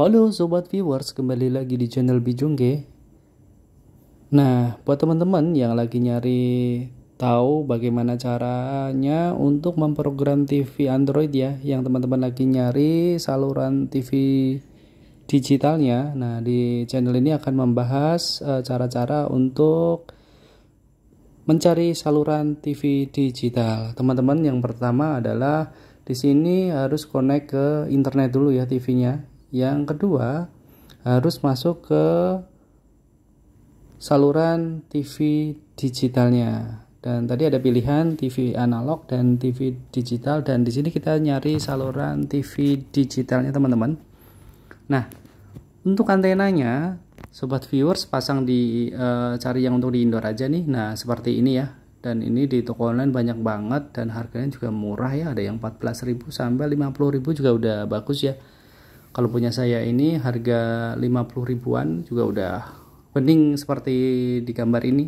Halo sobat viewers, kembali lagi di channel Bijungge. Nah, buat teman-teman yang lagi nyari tahu bagaimana caranya untuk memprogram TV Android ya, yang teman-teman lagi nyari saluran TV digitalnya. Nah, di channel ini akan membahas eh, cara-cara uh, untuk mencari saluran TV digital. Teman-teman, yang pertama adalah di sini harus connect ke internet dulu ya TV-nya yang kedua harus masuk ke saluran TV digitalnya dan tadi ada pilihan TV analog dan TV digital dan di sini kita nyari saluran TV digitalnya teman-teman nah untuk antenanya sobat viewers pasang di uh, cari yang untuk di indoor aja nih nah seperti ini ya dan ini di toko online banyak banget dan harganya juga murah ya ada yang 14.000 sampai 50.000 juga udah bagus ya kalau punya saya ini harga 50 ribuan juga udah bening seperti di gambar ini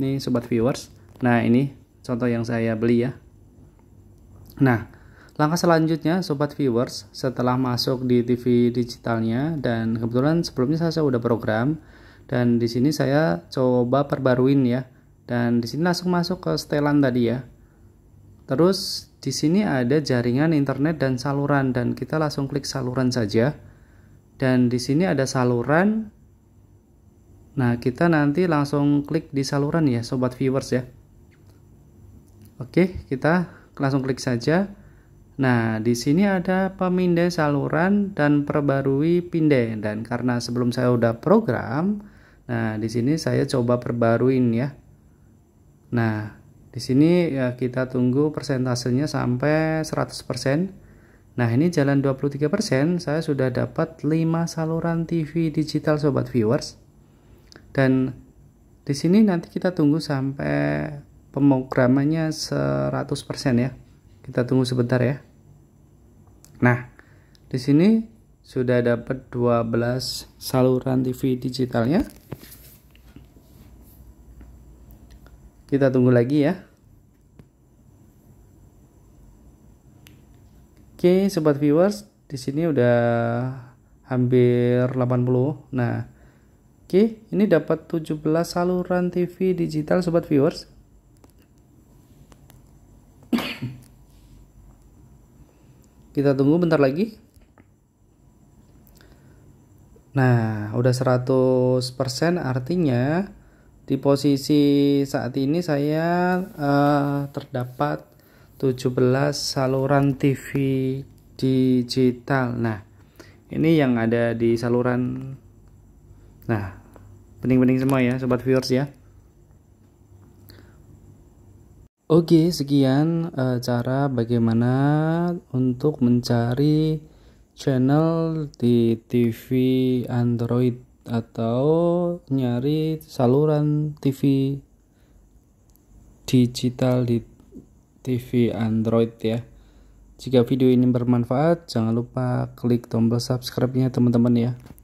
nih sobat viewers nah ini contoh yang saya beli ya nah langkah selanjutnya sobat viewers setelah masuk di TV digitalnya dan kebetulan sebelumnya saya, sudah program dan di sini saya coba perbaruin ya dan di sini langsung masuk ke setelan tadi ya Terus di sini ada jaringan internet dan saluran dan kita langsung klik saluran saja. Dan di sini ada saluran. Nah, kita nanti langsung klik di saluran ya, sobat viewers ya. Oke, kita langsung klik saja. Nah, di sini ada pemindai saluran dan perbarui pindai. Dan karena sebelum saya udah program, nah di sini saya coba perbaruin ya. Nah, di sini ya kita tunggu persentasenya sampai 100%. Nah, ini jalan 23%, saya sudah dapat 5 saluran TV digital sobat viewers. Dan di sini nanti kita tunggu sampai pemrogramannya 100% ya. Kita tunggu sebentar ya. Nah, di sini sudah dapat 12 saluran TV digitalnya. kita tunggu lagi ya Oke, sobat viewers, di sini udah hampir 80. Nah, oke, ini dapat 17 saluran TV digital sobat viewers. Kita tunggu bentar lagi. Nah, udah 100% artinya di posisi saat ini saya uh, terdapat 17 saluran TV digital. Nah, ini yang ada di saluran Nah, pening-pening semua ya sobat viewers ya. Oke, sekian uh, cara bagaimana untuk mencari channel di TV Android atau nyari saluran TV digital di TV Android ya. Jika video ini bermanfaat, jangan lupa klik tombol subscribe-nya teman-teman ya.